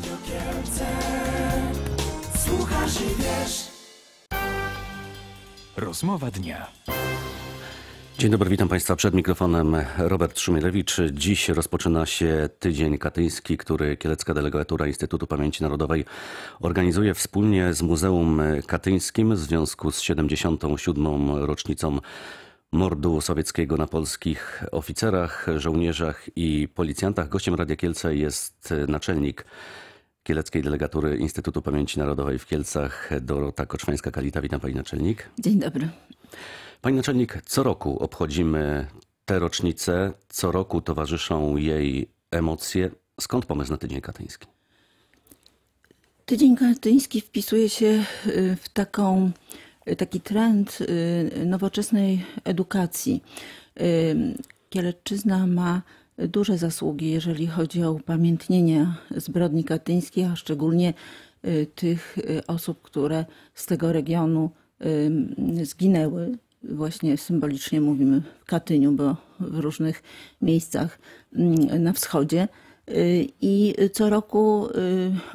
Radio Kielce. Słuchasz i wiesz. Rozmowa dnia. Dzień dobry, witam Państwa przed mikrofonem Robert Szumielewicz. Dziś rozpoczyna się tydzień katyński, który Kielecka Delegatura Instytutu Pamięci Narodowej organizuje wspólnie z Muzeum Katyńskim w związku z 77. rocznicą mordu sowieckiego na polskich oficerach, żołnierzach i policjantach. Gościem Radia Kielce jest naczelnik Kieleckiej Delegatury Instytutu Pamięci Narodowej w Kielcach Dorota Koczmańska-Kalita. Witam Pani Naczelnik. Dzień dobry. Pani Naczelnik, co roku obchodzimy tę rocznicę, co roku towarzyszą jej emocje. Skąd pomysł na Tydzień Katyński? Tydzień Katyński wpisuje się y, w taką, y, taki trend y, nowoczesnej edukacji. Kieleczyzna ma duże zasługi, jeżeli chodzi o upamiętnienie zbrodni katyńskiej, a szczególnie y, tych y, osób, które z tego regionu y, zginęły. Właśnie symbolicznie mówimy w Katyniu, bo w różnych miejscach na wschodzie. Y, I co roku, y,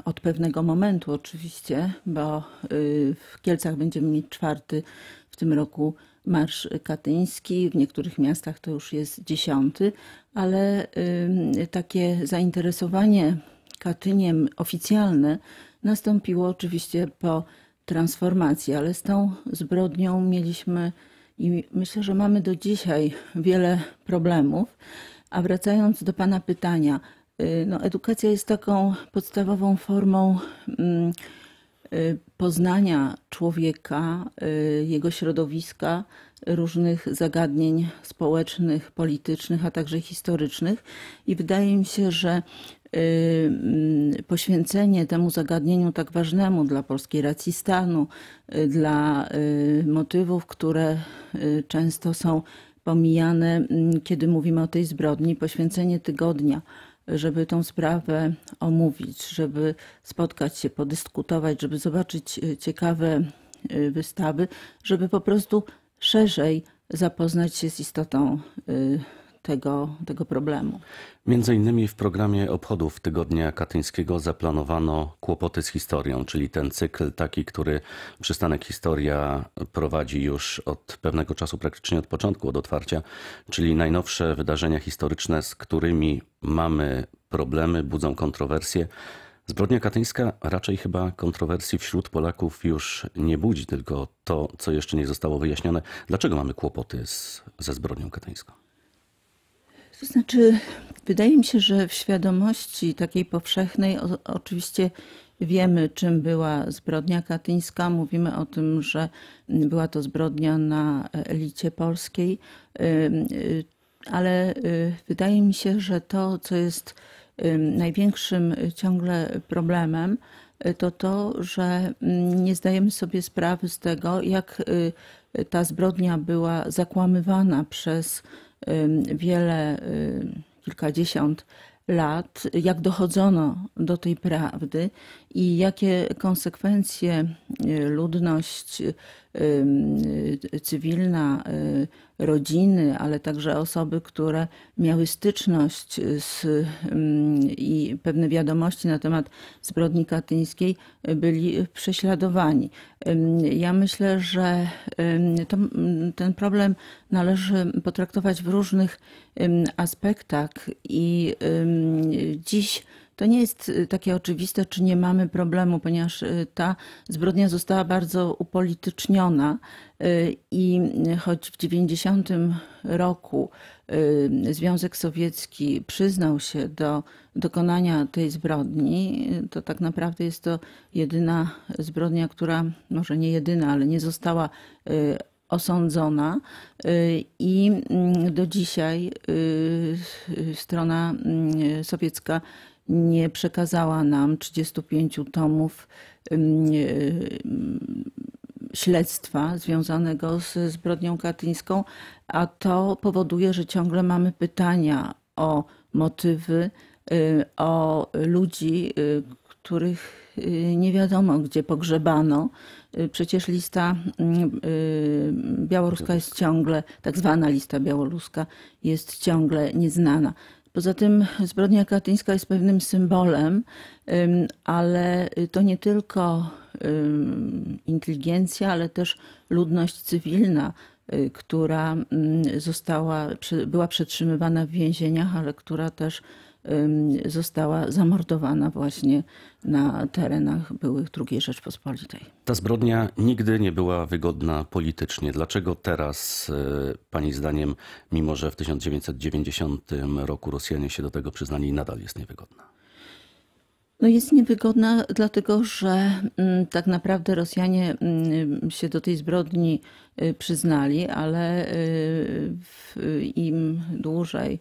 od pewnego momentu oczywiście, bo y, w Kielcach będziemy mieć czwarty w tym roku Marsz Katyński, w niektórych miastach to już jest dziesiąty, ale takie zainteresowanie Katyniem oficjalne nastąpiło oczywiście po transformacji, ale z tą zbrodnią mieliśmy i myślę, że mamy do dzisiaj wiele problemów. A wracając do Pana pytania, Y, no, edukacja jest taką podstawową formą mm, y, poznania człowieka, y, jego środowiska, różnych zagadnień społecznych, politycznych, a także historycznych. I wydaje mi się, że mm, poświęcenie temu zagadnieniu tak ważnemu dla polskiej racji stanu, dla motywów, które często są pomijane, mm, kiedy mówimy o tej zbrodni, poświęcenie tygodnia żeby tą sprawę omówić, żeby spotkać się, podyskutować, żeby zobaczyć y, ciekawe y, wystawy, żeby po prostu szerzej zapoznać się z istotą y, tego, tego problemu. Między innymi w programie obchodów Tygodnia Katyńskiego zaplanowano kłopoty z historią, czyli ten cykl taki, który przystanek historia prowadzi już od pewnego czasu, praktycznie od początku, od otwarcia, czyli najnowsze wydarzenia historyczne, z którymi mamy problemy, budzą kontrowersje. Zbrodnia katyńska raczej chyba kontrowersji wśród Polaków już nie budzi, tylko to, co jeszcze nie zostało wyjaśnione. Dlaczego mamy kłopoty z, ze zbrodnią katyńską? To znaczy, wydaje mi się, że w świadomości takiej powszechnej o, oczywiście wiemy, czym była zbrodnia katyńska. Mówimy o tym, że była to zbrodnia na e, elicie polskiej, y, ale y, wydaje mi się, że to, co jest największym ciągle problemem, y, to to, że mm, nie zdajemy sobie sprawy z tego, jak ta zbrodnia była zakłamywana przez wiele, kilkadziesiąt lat, jak dochodzono do tej prawdy i jakie konsekwencje y, ludność y, y, cywilna, rodziny, ale także osoby, które miały styczność z, mm, i pewne wiadomości na temat zbrodni katyńskiej, byli prześladowani. Ja myślę, że to, mm, ten problem należy potraktować w różnych aspektach i dziś to nie jest y, takie oczywiste, czy nie mamy problemu, ponieważ y, ta zbrodnia została bardzo upolityczniona y, i choć w 90 roku Związek Sowiecki przyznał się do dokonania tej zbrodni, to tak naprawdę jest to jedyna zbrodnia, która, może nie jedyna, ale nie została osądzona y, i mm, do dzisiaj y, y, strona mm, sowiecka nie przekazała nam 35 tomów mm, śledztwa związanego z zbrodnią katyńską, a to powoduje, że ciągle mamy pytania o motywy, o ludzi, których y, nie wiadomo gdzie pogrzebano. Y, przecież lista y, białoruska jest ciągle, tak zwana lista białoruska jest ciągle nieznana. Poza tym zbrodnia katyńska jest pewnym symbolem, ale to nie tylko inteligencja, ale też ludność cywilna, która została, była przetrzymywana w więzieniach, ale która też została zamordowana właśnie na terenach byłych II Rzeczpospolitej. Ta zbrodnia nigdy nie była wygodna politycznie. Dlaczego teraz, e, pani zdaniem, mimo że w 1990 roku Rosjanie się do tego przyznali, nadal jest niewygodna? No jest niewygodna, dlatego że mm, tak naprawdę Rosjanie mm, się do tej zbrodni y, przyznali, ale y, im dłużej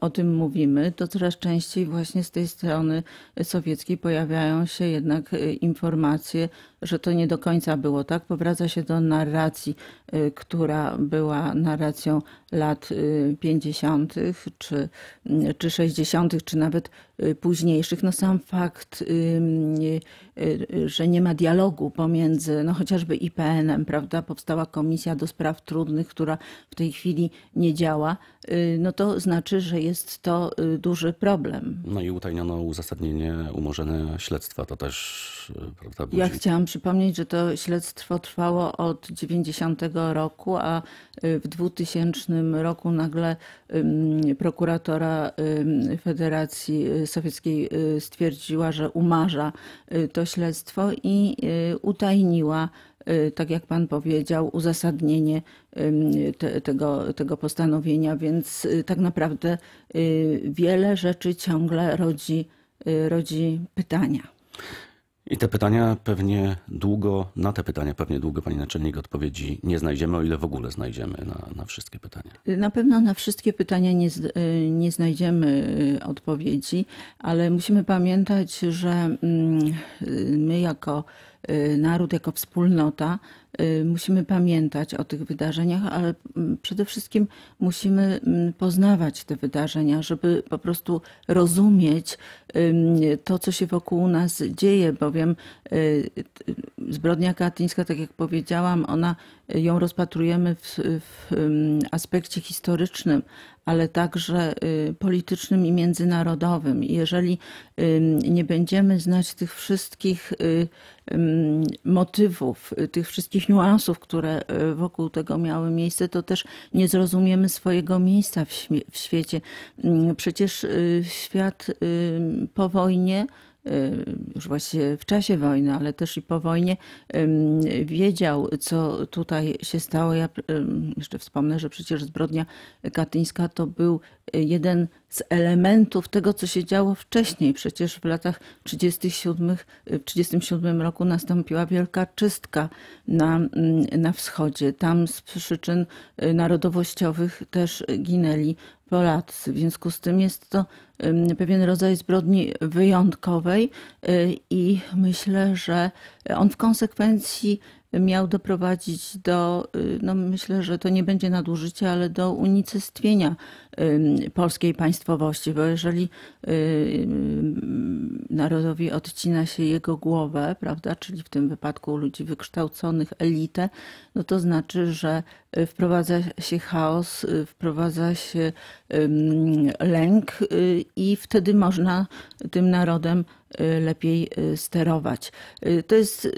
o tym mówimy, to coraz częściej właśnie z tej strony sowieckiej pojawiają się jednak y, informacje że to nie do końca było tak. Powraca się do narracji, y, która była narracją lat 50. Y, czy, y, czy 60., czy nawet późniejszych. No sam fakt, że nie ma dialogu pomiędzy no chociażby IPN-em, prawda? Powstała komisja do spraw trudnych, która w tej chwili nie działa, no to znaczy, że jest to duży problem. No i utajniono uzasadnienie umorzenia śledztwa, to też prawda, Ja chciałam przypomnieć, że to śledztwo trwało od 90 roku, a y, w 2000 roku nagle prokuratora Federacji y, Sowieckiej y, stwierdziła, że umarza to śledztwo i utajniła tak jak pan powiedział, uzasadnienie te, tego, tego postanowienia, więc tak naprawdę wiele rzeczy ciągle rodzi, rodzi pytania. I te pytania pewnie długo, na te pytania pewnie długo Pani Naczelnik odpowiedzi nie znajdziemy, o ile w ogóle znajdziemy na, na wszystkie pytania. Na pewno na wszystkie pytania nie, nie znajdziemy y, odpowiedzi, ale musimy pamiętać, że mm, y, my jako Y, naród, jako wspólnota, y, musimy pamiętać o tych wydarzeniach, ale mm, przede wszystkim musimy mm, poznawać te wydarzenia, żeby po prostu rozumieć to, co się wokół nas dzieje, bowiem y, Zbrodnia katyńska, tak jak powiedziałam, ona e, ją rozpatrujemy w, w aspekcie historycznym, ale także y, politycznym i międzynarodowym. Jeżeli nie będziemy znać tych wszystkich y, motywów, y, tych wszystkich niuansów, które wokół tego miały miejsce, to też nie zrozumiemy swojego miejsca w, w świecie. Mm, przecież świat po wojnie Y, już właśnie w czasie wojny, ale też i po wojnie, wiedział, co tutaj się stało. Ja jeszcze wspomnę, że przecież zbrodnia katyńska to był jeden z elementów tego, co się działo wcześniej. Przecież w latach 37, y, w 37 roku nastąpiła wielka czystka na, na wschodzie. Tam z przyczyn y, narodowościowych też ginęli Polacy. W związku z tym jest to pewien rodzaj zbrodni wyjątkowej y, i myślę, że on w konsekwencji miał doprowadzić do, y, no myślę, że to nie będzie nadużycie, ale do unicestwienia polskiej państwowości, bo jeżeli y, narodowi odcina się jego głowę, prawda, czyli w tym wypadku ludzi wykształconych, elitę, no to znaczy, że y, wprowadza się chaos, wprowadza się lęk i wtedy można tym narodem Y, lepiej y, sterować. Y, to jest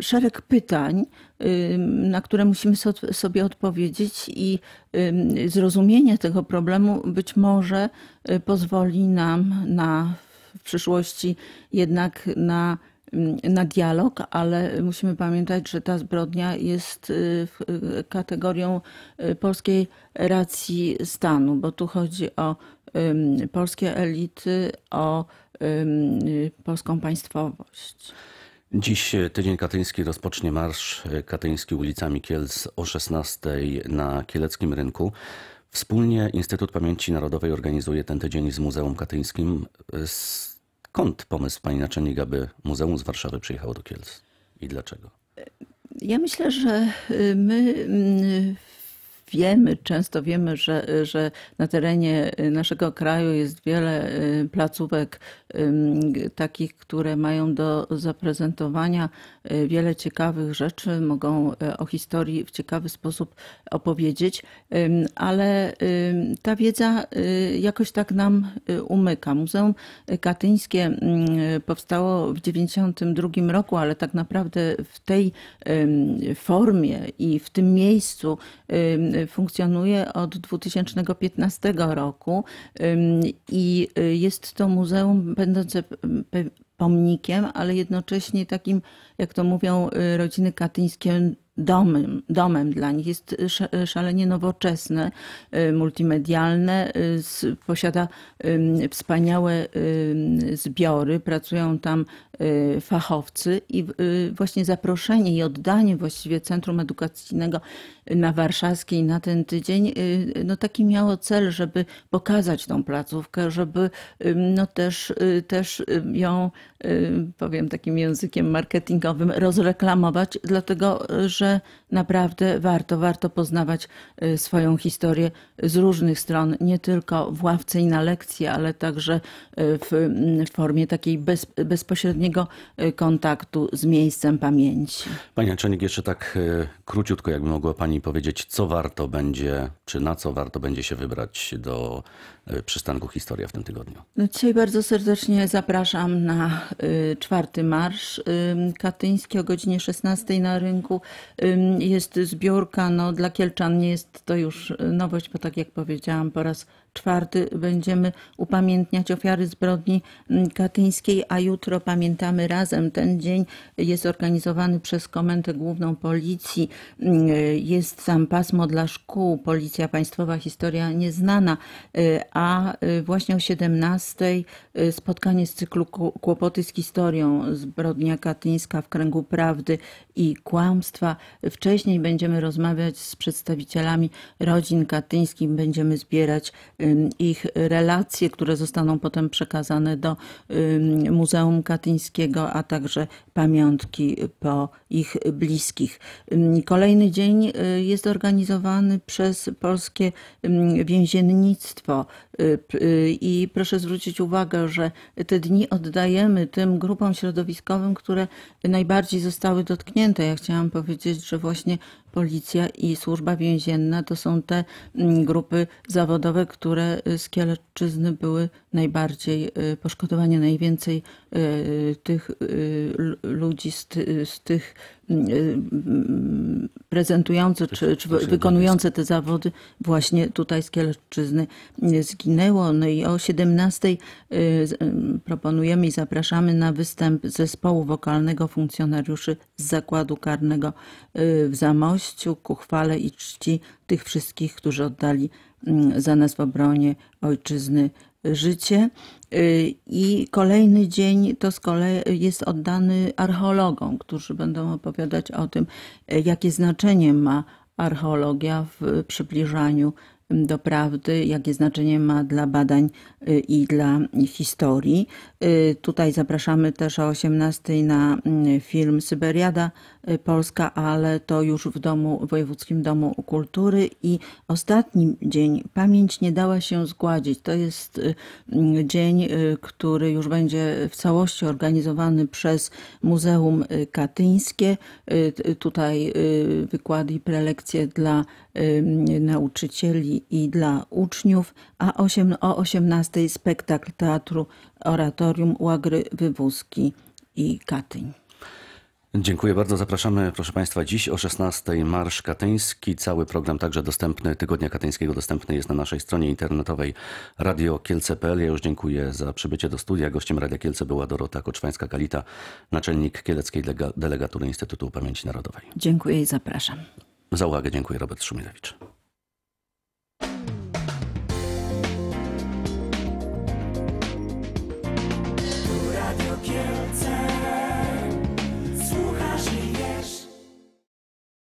szereg pytań, na które musimy sobie odpowiedzieć, i zrozumienie tego problemu być może pozwoli nam na w przyszłości jednak na na dialog, ale musimy pamiętać, że ta zbrodnia jest kategorią polskiej racji stanu, bo tu chodzi o polskie elity o y, polską państwowość. Dziś tydzień katyński rozpocznie marsz katyński ulicami Kielc o 16 na Kieleckim Rynku. Wspólnie Instytut Pamięci Narodowej organizuje ten tydzień z Muzeum Katyńskim. Skąd pomysł pani naczelnik, aby muzeum z Warszawy przyjechało do Kielc i dlaczego? Ja myślę, że y, my y, wiemy, często wiemy, że, że na terenie naszego kraju jest wiele y, placówek takich, które mają do zaprezentowania Y, wiele ciekawych rzeczy, mogą y, o historii w ciekawy sposób opowiedzieć, ale ta wiedza y, jakoś tak nam umyka. Muzeum Katyńskie mm, powstało w 1992 roku, ale tak naprawdę w tej formie i w tym miejscu funkcjonuje od 2015 roku i jest to muzeum będące pomnikiem, ale jednocześnie takim, jak to mówią y, rodziny katyńskie, domem, domem dla nich. Jest y, y, szalenie nowoczesne, y, multimedialne, posiada wspaniałe zbiory, pracują tam fachowcy i właśnie zaproszenie i oddanie właściwie Centrum Edukacyjnego na Warszawskiej na ten tydzień, no taki miało cel, żeby pokazać tą placówkę, żeby no też, też ją, powiem takim językiem marketingowym, rozreklamować, dlatego, że the naprawdę warto, warto poznawać y, swoją historię z różnych stron, nie tylko w ławce i na lekcji, ale także y, mm, w formie takiej bez, bezpośredniego y, kontaktu z miejscem pamięci. Pani Anczonik, jeszcze tak króciutko, jakby mogła Pani powiedzieć, co warto będzie, czy na co warto będzie się wybrać do przystanku Historia w tym tygodniu? No, dzisiaj bardzo serdecznie zapraszam na czwarty marsz katyński o godzinie 16 na rynku jest zbiórka. No, dla Kielczan nie jest to już e, nowość, bo tak jak powiedziałam, po raz czwarty będziemy upamiętniać ofiary zbrodni katyńskiej, a jutro pamiętamy razem. Ten dzień jest organizowany przez Komendę Główną Policji. Jest tam pasmo dla szkół, Policja Państwowa, Historia Nieznana, a właśnie o 17 spotkanie z cyklu Kłopoty z historią, zbrodnia katyńska w kręgu prawdy i kłamstwa. Wcześniej będziemy rozmawiać z przedstawicielami rodzin katyńskich, będziemy zbierać ich relacje, które zostaną potem przekazane do Muzeum Katyńskiego, a także pamiątki po ich bliskich. Kolejny dzień y, jest organizowany przez polskie więziennictwo y, y, i proszę zwrócić uwagę, że te dni oddajemy tym grupom środowiskowym, które najbardziej zostały dotknięte. Ja chciałam powiedzieć, że właśnie policja i służba więzienna to są te mm, grupy zawodowe, które y, z Kielecczyzny były najbardziej y, poszkodowane, najwięcej y, tych ludzi z, z tych prezentujące czy, czy wykonujące te zawody właśnie tutaj z Kielczyzny zginęło. No i o 17 y, y, proponujemy i zapraszamy na występ zespołu wokalnego funkcjonariuszy z zakładu karnego y, w Zamościu ku chwale i czci tych wszystkich, którzy oddali mm, za nas w obronie ojczyzny życie. Y, I kolejny dzień to z kolei jest oddany archeologom, którzy będą opowiadać o tym, y, jakie znaczenie ma archeologia w przybliżaniu do prawdy, jakie znaczenie ma dla badań y, i dla historii. Y, tutaj zapraszamy też o 18 na y, film Syberiada Polska, ale to już w domu, Wojewódzkim Domu Kultury i ostatni dzień Pamięć nie dała się zgładzić. To jest dzień, który już będzie w całości organizowany przez Muzeum Katyńskie. Tutaj wykłady i prelekcje dla nauczycieli i dla uczniów, a 8, o 18 spektakl teatru Oratorium Łagry Wywózki i Katyń. Dziękuję bardzo. Zapraszamy, proszę Państwa, dziś o 16:00 Marsz Katyński. Cały program także dostępny, Tygodnia Katyńskiego dostępny jest na naszej stronie internetowej radiokielce.pl. Ja już dziękuję za przybycie do studia. Gościem Radia Kielce była Dorota Koczwańska-Kalita, naczelnik Kieleckiej Delegatury Instytutu Pamięci Narodowej. Dziękuję i zapraszam. Za uwagę dziękuję Robert Szumilewicz. your time.